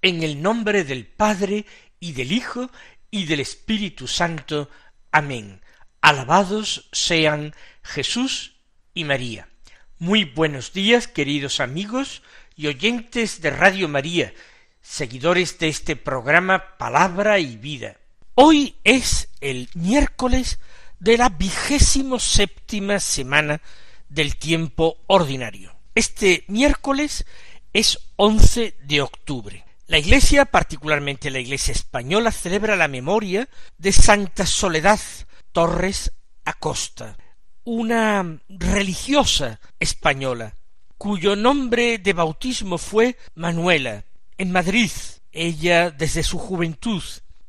En el nombre del Padre y del Hijo y del Espíritu Santo. Amén. Alabados sean Jesús y María. Muy buenos días, queridos amigos y oyentes de Radio María, seguidores de este programa Palabra y Vida. Hoy es el miércoles de la vigésimo séptima semana del tiempo ordinario. Este miércoles es 11 de octubre. La Iglesia, particularmente la Iglesia española, celebra la memoria de Santa Soledad Torres Acosta, una religiosa española, cuyo nombre de bautismo fue Manuela, en Madrid, ella desde su juventud,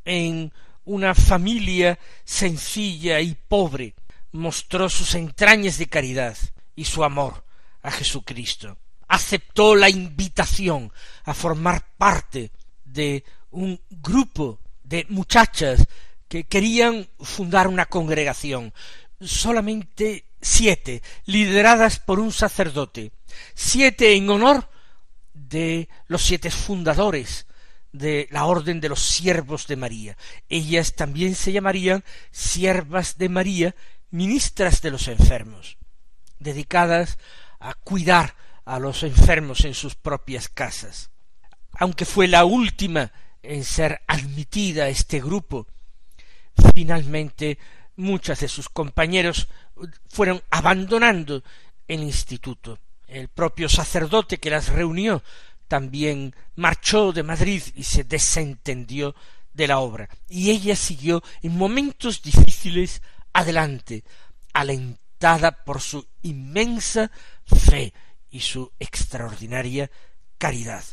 en una familia sencilla y pobre, mostró sus entrañas de caridad y su amor a Jesucristo aceptó la invitación a formar parte de un grupo de muchachas que querían fundar una congregación, solamente siete, lideradas por un sacerdote, siete en honor de los siete fundadores de la Orden de los Siervos de María. Ellas también se llamarían Siervas de María, ministras de los enfermos, dedicadas a cuidar a los enfermos en sus propias casas. Aunque fue la última en ser admitida a este grupo, finalmente muchas de sus compañeros fueron abandonando el instituto. El propio sacerdote que las reunió también marchó de Madrid y se desentendió de la obra, y ella siguió en momentos difíciles adelante, alentada por su inmensa fe, y su extraordinaria caridad,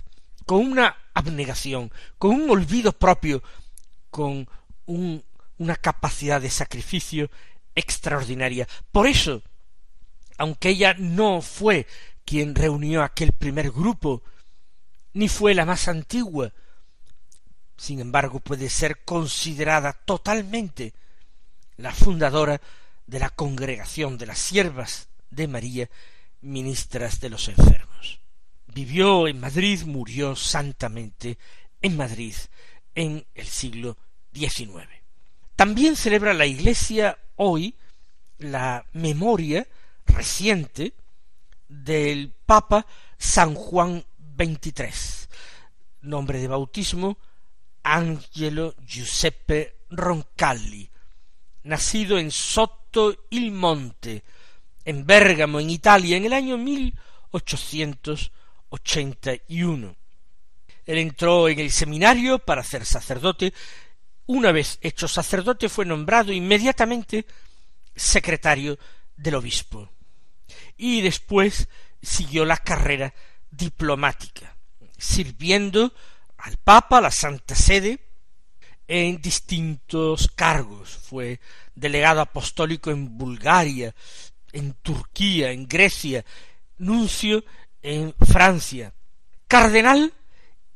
con una abnegación, con un olvido propio, con un, una capacidad de sacrificio extraordinaria. Por eso, aunque ella no fue quien reunió aquel primer grupo, ni fue la más antigua, sin embargo puede ser considerada totalmente la fundadora de la congregación de las siervas de María ministras de los enfermos. Vivió en Madrid, murió santamente en Madrid en el siglo XIX. También celebra la Iglesia hoy la memoria reciente del Papa San Juan XXIII, nombre de bautismo Angelo Giuseppe Roncalli, nacido en Sotto il Monte, en Bérgamo, en Italia, en el año 1881. Él entró en el seminario para ser sacerdote. Una vez hecho sacerdote fue nombrado inmediatamente secretario del obispo. Y después siguió la carrera diplomática, sirviendo al Papa, a la Santa Sede, en distintos cargos. Fue delegado apostólico en Bulgaria, en Turquía, en Grecia, nuncio en Francia, cardenal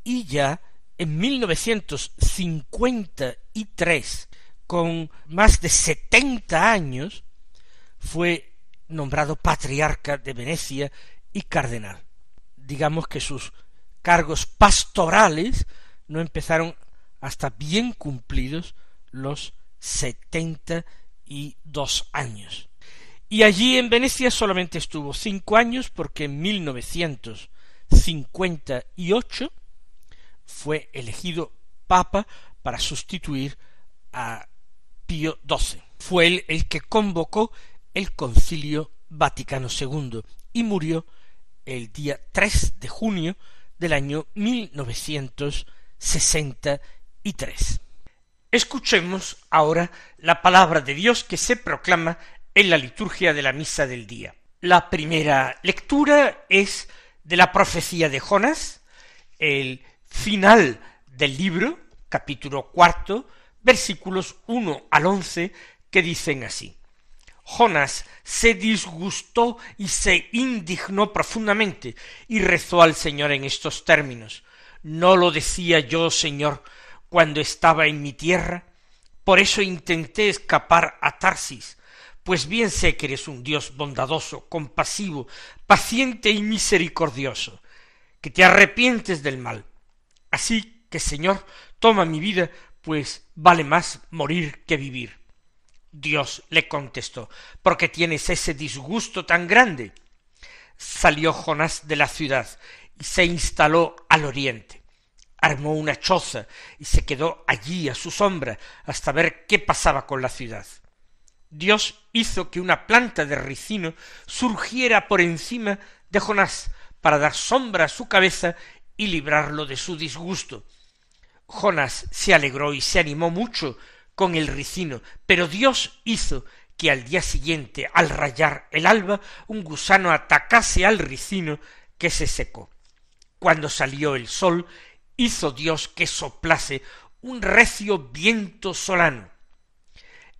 y ya en 1953, con más de 70 años, fue nombrado patriarca de Venecia y cardenal. Digamos que sus cargos pastorales no empezaron hasta bien cumplidos los setenta y dos años. Y allí en Venecia solamente estuvo cinco años porque en 1958 fue elegido papa para sustituir a Pío XII. Fue él el que convocó el concilio Vaticano II y murió el día 3 de junio del año 1963. Escuchemos ahora la palabra de Dios que se proclama en la liturgia de la misa del día. La primera lectura es de la profecía de Jonas, el final del libro, capítulo cuarto, versículos uno al once, que dicen así. Jonas se disgustó y se indignó profundamente y rezó al Señor en estos términos. No lo decía yo, Señor, cuando estaba en mi tierra. Por eso intenté escapar a Tarsis pues bien sé que eres un Dios bondadoso, compasivo, paciente y misericordioso, que te arrepientes del mal. Así que, Señor, toma mi vida, pues vale más morir que vivir. Dios le contestó, ¿por qué tienes ese disgusto tan grande? Salió Jonás de la ciudad y se instaló al oriente. Armó una choza y se quedó allí a su sombra hasta ver qué pasaba con la ciudad. Dios hizo que una planta de ricino surgiera por encima de Jonás para dar sombra a su cabeza y librarlo de su disgusto. Jonás se alegró y se animó mucho con el ricino, pero Dios hizo que al día siguiente, al rayar el alba, un gusano atacase al ricino que se secó. Cuando salió el sol, hizo Dios que soplase un recio viento solano,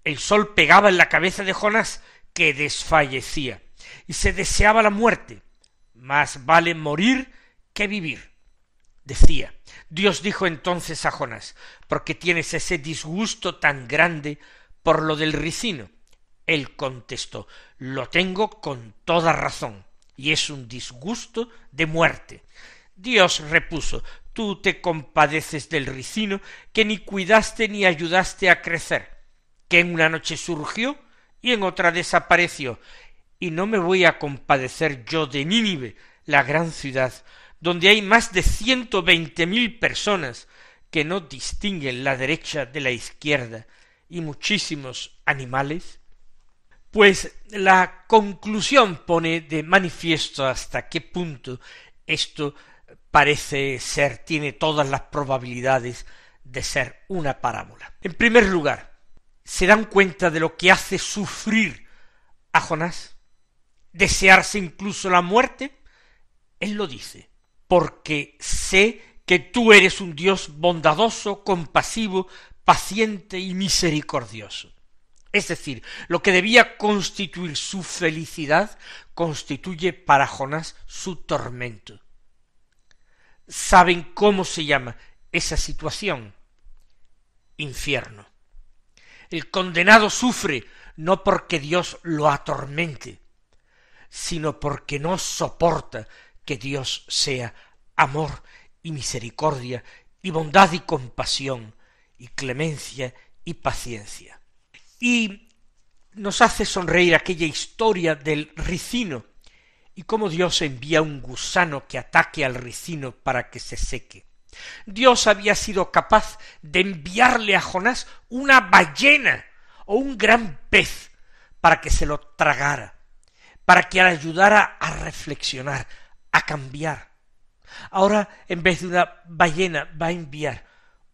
el sol pegaba en la cabeza de Jonás que desfallecía y se deseaba la muerte. Más vale morir que vivir. Decía, Dios dijo entonces a Jonás, porque tienes ese disgusto tan grande por lo del ricino? Él contestó, lo tengo con toda razón, y es un disgusto de muerte. Dios repuso, tú te compadeces del ricino que ni cuidaste ni ayudaste a crecer que en una noche surgió y en otra desapareció, y no me voy a compadecer yo de Nínive, la gran ciudad, donde hay más de ciento veinte mil personas que no distinguen la derecha de la izquierda y muchísimos animales? Pues la conclusión pone de manifiesto hasta qué punto esto parece ser, tiene todas las probabilidades de ser una parábola. En primer lugar, se dan cuenta de lo que hace sufrir a Jonás, desearse incluso la muerte, él lo dice, porque sé que tú eres un Dios bondadoso, compasivo, paciente y misericordioso. Es decir, lo que debía constituir su felicidad constituye para Jonás su tormento. ¿Saben cómo se llama esa situación? Infierno. El condenado sufre no porque Dios lo atormente, sino porque no soporta que Dios sea amor y misericordia y bondad y compasión y clemencia y paciencia. Y nos hace sonreír aquella historia del ricino y cómo Dios envía un gusano que ataque al ricino para que se seque. Dios había sido capaz de enviarle a Jonás una ballena o un gran pez para que se lo tragara, para que le ayudara a reflexionar, a cambiar. Ahora, en vez de una ballena, va a enviar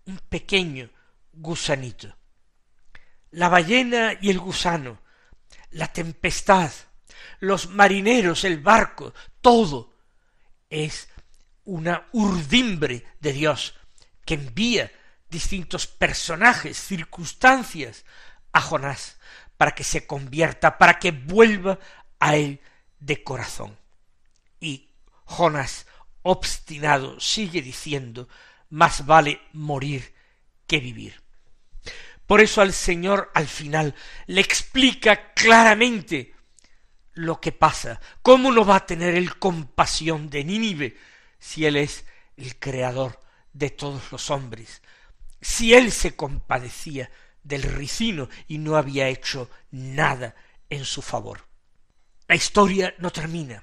un pequeño gusanito. La ballena y el gusano, la tempestad, los marineros, el barco, todo es una urdimbre de Dios que envía distintos personajes, circunstancias a Jonás para que se convierta, para que vuelva a él de corazón. Y Jonás, obstinado, sigue diciendo, más vale morir que vivir. Por eso al Señor al final le explica claramente lo que pasa, cómo no va a tener el compasión de Nínive, si Él es el creador de todos los hombres, si Él se compadecía del ricino y no había hecho nada en su favor. La historia no termina.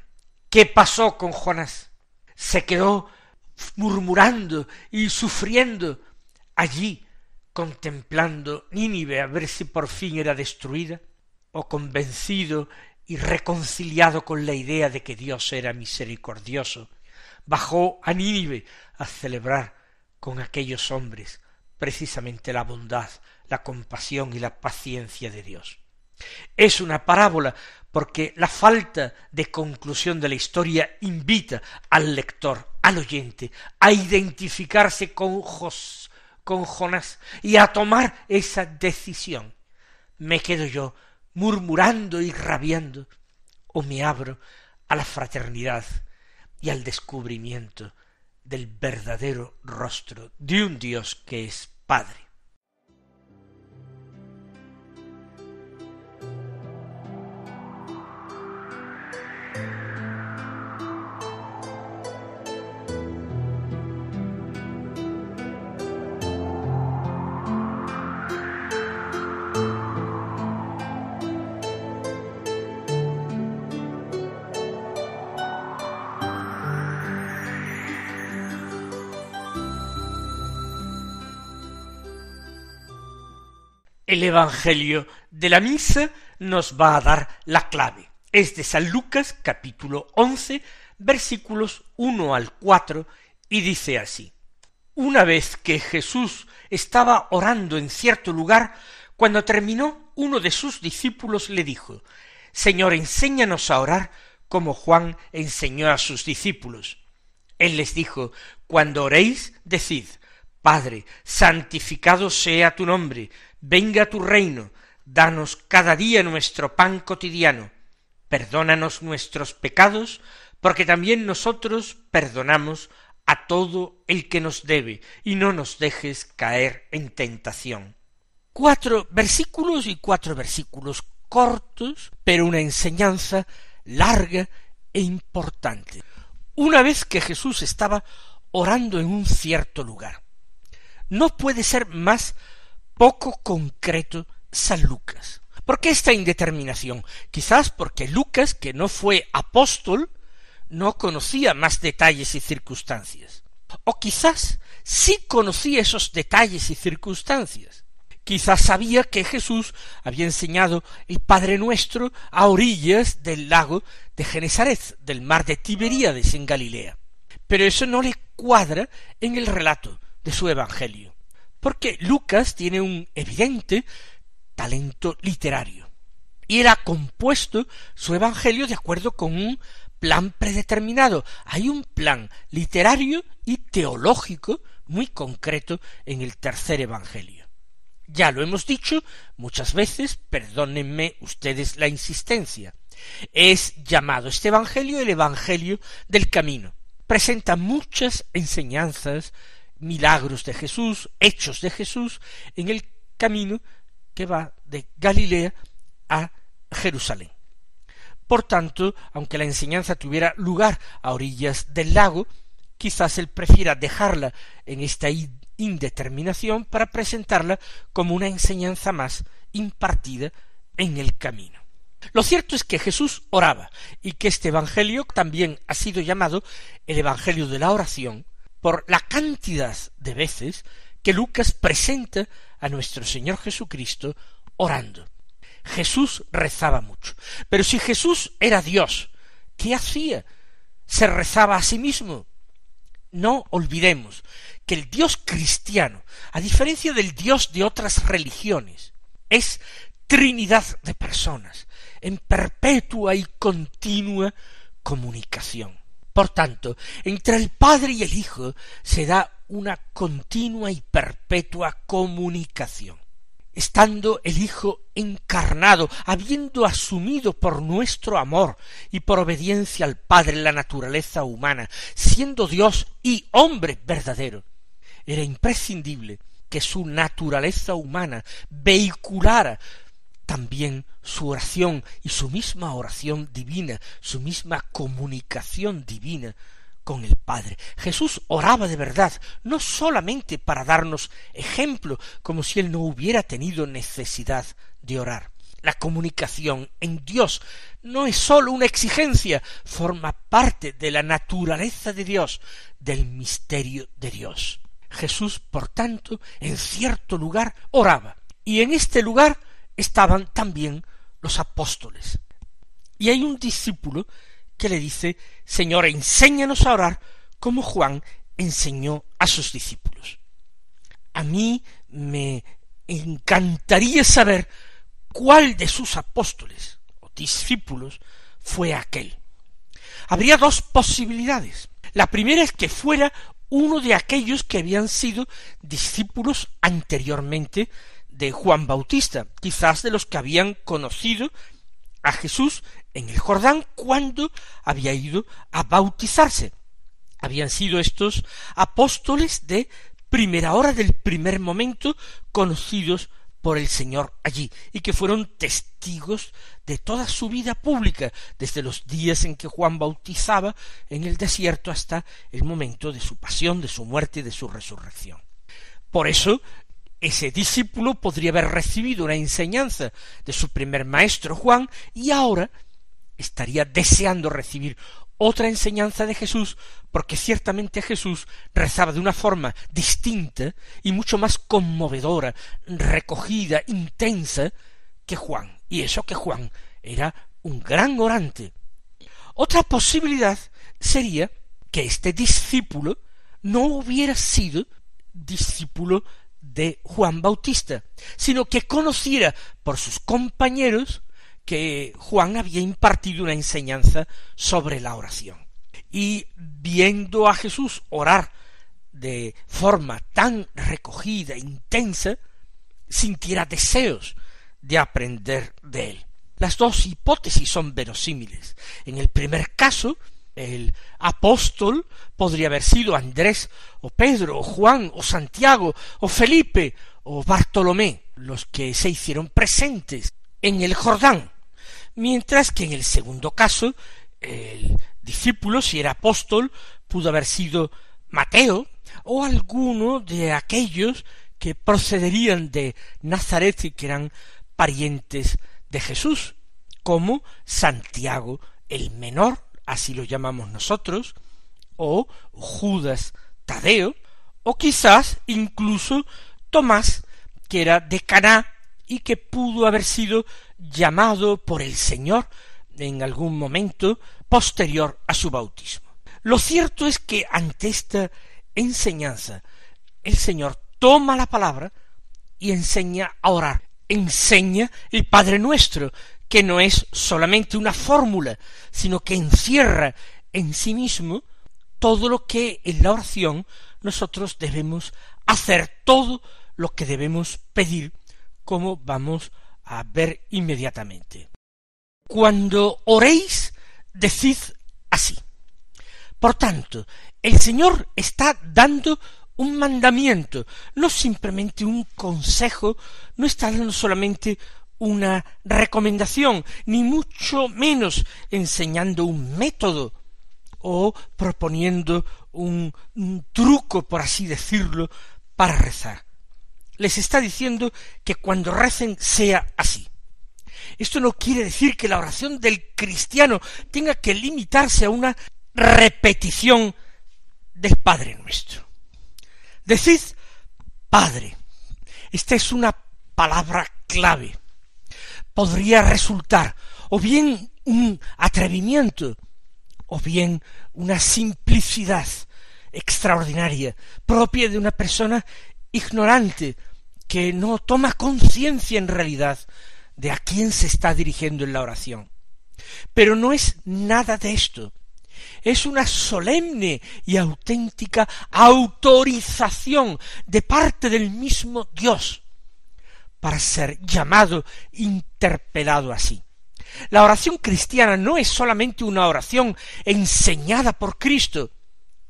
¿Qué pasó con Jonás? Se quedó murmurando y sufriendo allí, contemplando Nínive a ver si por fin era destruida, o convencido y reconciliado con la idea de que Dios era misericordioso bajó a Nínive a celebrar con aquellos hombres precisamente la bondad, la compasión y la paciencia de Dios. Es una parábola porque la falta de conclusión de la historia invita al lector, al oyente, a identificarse con, Jos, con Jonás y a tomar esa decisión. ¿Me quedo yo murmurando y rabiando o me abro a la fraternidad, y al descubrimiento del verdadero rostro de un Dios que es Padre. el Evangelio de la Misa nos va a dar la clave. Es de San Lucas capítulo 11 versículos 1 al 4 y dice así. Una vez que Jesús estaba orando en cierto lugar, cuando terminó, uno de sus discípulos le dijo, Señor, enséñanos a orar como Juan enseñó a sus discípulos. Él les dijo, Cuando oréis, decid, Padre, santificado sea tu nombre, Venga tu reino, danos cada día nuestro pan cotidiano, perdónanos nuestros pecados, porque también nosotros perdonamos a todo el que nos debe, y no nos dejes caer en tentación. Cuatro versículos y cuatro versículos cortos, pero una enseñanza larga e importante. Una vez que Jesús estaba orando en un cierto lugar. No puede ser más poco concreto San Lucas. ¿Por qué esta indeterminación? Quizás porque Lucas, que no fue apóstol, no conocía más detalles y circunstancias. O quizás sí conocía esos detalles y circunstancias. Quizás sabía que Jesús había enseñado el Padre Nuestro a orillas del lago de Genesaret, del mar de Tiberíades en Galilea. Pero eso no le cuadra en el relato de su Evangelio porque Lucas tiene un evidente talento literario y era compuesto su evangelio de acuerdo con un plan predeterminado. Hay un plan literario y teológico muy concreto en el tercer evangelio. Ya lo hemos dicho muchas veces, perdónenme ustedes la insistencia. Es llamado este evangelio el evangelio del camino. Presenta muchas enseñanzas milagros de Jesús, hechos de Jesús, en el camino que va de Galilea a Jerusalén. Por tanto, aunque la enseñanza tuviera lugar a orillas del lago, quizás él prefiera dejarla en esta indeterminación para presentarla como una enseñanza más impartida en el camino. Lo cierto es que Jesús oraba y que este Evangelio también ha sido llamado el Evangelio de la oración por la cantidad de veces que Lucas presenta a nuestro Señor Jesucristo orando. Jesús rezaba mucho. Pero si Jesús era Dios, ¿qué hacía? Se rezaba a sí mismo. No olvidemos que el Dios cristiano, a diferencia del Dios de otras religiones, es Trinidad de personas, en perpetua y continua comunicación. Por tanto, entre el Padre y el Hijo se da una continua y perpetua comunicación. Estando el Hijo encarnado, habiendo asumido por nuestro amor y por obediencia al Padre la naturaleza humana, siendo Dios y hombre verdadero, era imprescindible que su naturaleza humana vehiculara también su oración y su misma oración divina, su misma comunicación divina con el Padre. Jesús oraba de verdad, no solamente para darnos ejemplo, como si él no hubiera tenido necesidad de orar. La comunicación en Dios no es sólo una exigencia, forma parte de la naturaleza de Dios, del misterio de Dios. Jesús, por tanto, en cierto lugar oraba, y en este lugar estaban también los apóstoles. Y hay un discípulo que le dice, Señor, enséñanos a orar como Juan enseñó a sus discípulos. A mí me encantaría saber cuál de sus apóstoles o discípulos fue aquel. Habría dos posibilidades. La primera es que fuera uno de aquellos que habían sido discípulos anteriormente de Juan Bautista, quizás de los que habían conocido a Jesús en el Jordán cuando había ido a bautizarse. Habían sido estos apóstoles de primera hora del primer momento conocidos por el Señor allí, y que fueron testigos de toda su vida pública, desde los días en que Juan bautizaba en el desierto hasta el momento de su pasión, de su muerte y de su resurrección. Por eso ese discípulo podría haber recibido una enseñanza de su primer maestro Juan y ahora estaría deseando recibir otra enseñanza de Jesús, porque ciertamente Jesús rezaba de una forma distinta y mucho más conmovedora, recogida, intensa, que Juan. Y eso que Juan era un gran orante. Otra posibilidad sería que este discípulo no hubiera sido discípulo de Juan Bautista, sino que conociera por sus compañeros que Juan había impartido una enseñanza sobre la oración. Y viendo a Jesús orar de forma tan recogida, e intensa, sintiera deseos de aprender de él. Las dos hipótesis son verosímiles. En el primer caso, el apóstol podría haber sido Andrés o Pedro o Juan o Santiago o Felipe o Bartolomé, los que se hicieron presentes en el Jordán, mientras que en el segundo caso el discípulo, si era apóstol, pudo haber sido Mateo o alguno de aquellos que procederían de Nazaret y que eran parientes de Jesús, como Santiago el menor, así lo llamamos nosotros, o Judas Tadeo, o quizás incluso Tomás, que era de Caná y que pudo haber sido llamado por el Señor en algún momento posterior a su bautismo. Lo cierto es que ante esta enseñanza, el Señor toma la palabra y enseña a orar, enseña el Padre Nuestro, que no es solamente una fórmula, sino que encierra en sí mismo todo lo que en la oración nosotros debemos hacer, todo lo que debemos pedir, como vamos a ver inmediatamente. Cuando oréis, decid así. Por tanto, el Señor está dando un mandamiento, no simplemente un consejo, no está dando solamente una recomendación, ni mucho menos enseñando un método o proponiendo un, truco, por así decirlo, para rezar. Les está diciendo que cuando recen sea así. Esto no quiere decir que la oración del cristiano tenga que limitarse a una repetición del Padre nuestro. Decid Padre. Esta es una palabra clave podría resultar o bien un atrevimiento o bien una simplicidad extraordinaria, propia de una persona ignorante, que no toma conciencia en realidad de a quién se está dirigiendo en la oración. Pero no es nada de esto. Es una solemne y auténtica autorización de parte del mismo Dios para ser llamado, interpelado así. La oración cristiana no es solamente una oración enseñada por Cristo,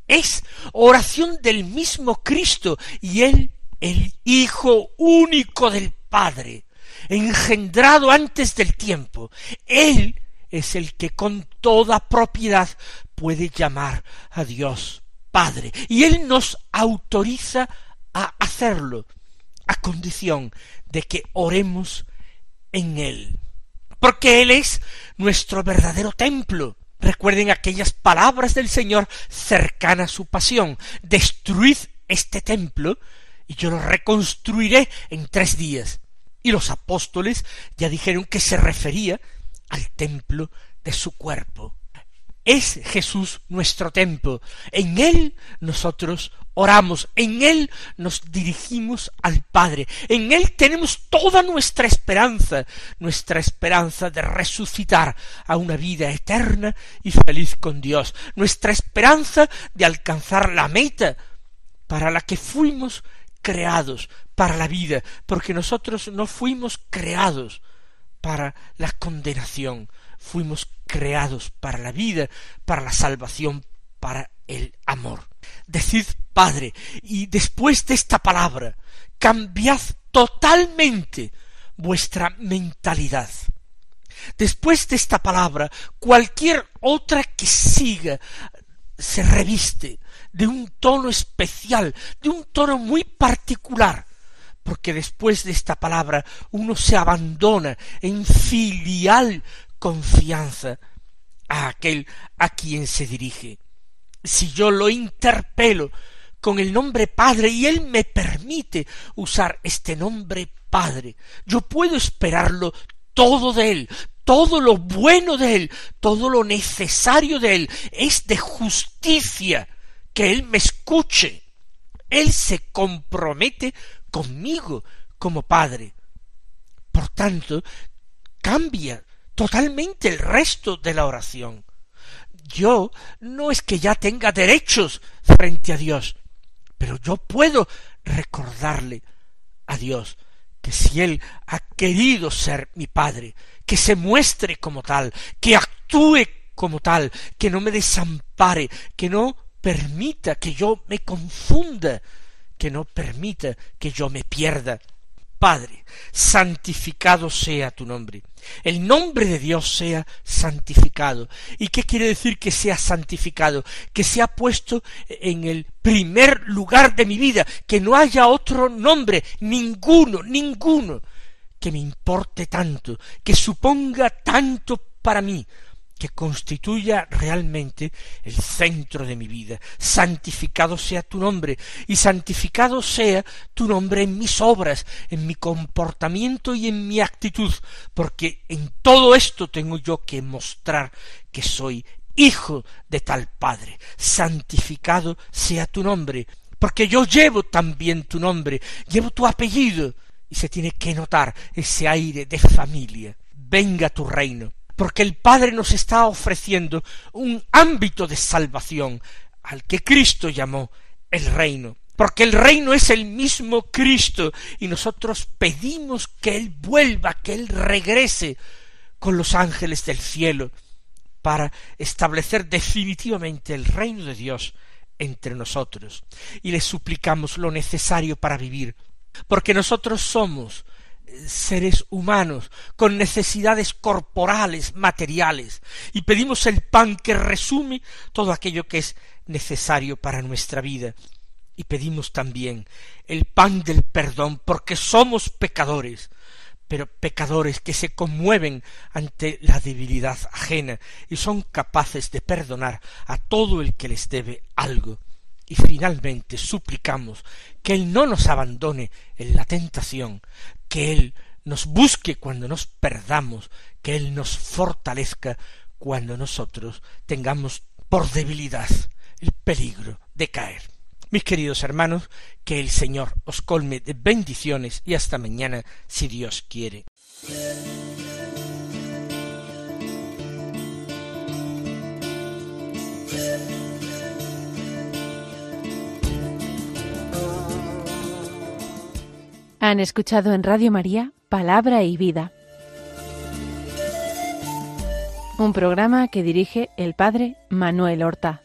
es oración del mismo Cristo y Él, el Hijo único del Padre, engendrado antes del tiempo. Él es el que con toda propiedad puede llamar a Dios Padre, y Él nos autoriza a hacerlo a condición de que oremos en Él. Porque Él es nuestro verdadero templo. Recuerden aquellas palabras del Señor cercana a su pasión. Destruid este templo y yo lo reconstruiré en tres días. Y los apóstoles ya dijeron que se refería al templo de su cuerpo. Es Jesús nuestro templo. En Él nosotros oramos, en Él nos dirigimos al Padre, en Él tenemos toda nuestra esperanza, nuestra esperanza de resucitar a una vida eterna y feliz con Dios, nuestra esperanza de alcanzar la meta para la que fuimos creados, para la vida, porque nosotros no fuimos creados para la condenación, fuimos creados para la vida, para la salvación, para el amor. Decid Padre, y después de esta palabra, cambiad totalmente vuestra mentalidad. Después de esta palabra, cualquier otra que siga se reviste de un tono especial, de un tono muy particular, porque después de esta palabra uno se abandona en filial confianza a aquel a quien se dirige. Si yo lo interpelo con el nombre Padre y él me permite usar este nombre Padre, yo puedo esperarlo todo de él, todo lo bueno de él, todo lo necesario de él, es de justicia que él me escuche. Él se compromete conmigo como Padre. Por tanto, cambia totalmente el resto de la oración. Yo no es que ya tenga derechos frente a Dios, pero yo puedo recordarle a Dios que si Él ha querido ser mi Padre, que se muestre como tal, que actúe como tal, que no me desampare, que no permita que yo me confunda, que no permita que yo me pierda, Padre, santificado sea tu nombre. El nombre de Dios sea santificado. ¿Y qué quiere decir que sea santificado? Que sea puesto en el primer lugar de mi vida, que no haya otro nombre, ninguno, ninguno, que me importe tanto, que suponga tanto para mí, que constituya realmente el centro de mi vida. Santificado sea tu nombre, y santificado sea tu nombre en mis obras, en mi comportamiento y en mi actitud, porque en todo esto tengo yo que mostrar que soy hijo de tal Padre. Santificado sea tu nombre, porque yo llevo también tu nombre, llevo tu apellido, y se tiene que notar ese aire de familia. Venga tu reino porque el Padre nos está ofreciendo un ámbito de salvación al que Cristo llamó el reino, porque el reino es el mismo Cristo y nosotros pedimos que Él vuelva, que Él regrese con los ángeles del cielo para establecer definitivamente el reino de Dios entre nosotros y le suplicamos lo necesario para vivir, porque nosotros somos seres humanos, con necesidades corporales, materiales, y pedimos el pan que resume todo aquello que es necesario para nuestra vida. Y pedimos también el pan del perdón, porque somos pecadores, pero pecadores que se conmueven ante la debilidad ajena y son capaces de perdonar a todo el que les debe algo. Y finalmente suplicamos que Él no nos abandone en la tentación, que Él nos busque cuando nos perdamos, que Él nos fortalezca cuando nosotros tengamos por debilidad el peligro de caer. Mis queridos hermanos, que el Señor os colme de bendiciones y hasta mañana, si Dios quiere. Han escuchado en Radio María Palabra y Vida, un programa que dirige el padre Manuel Horta.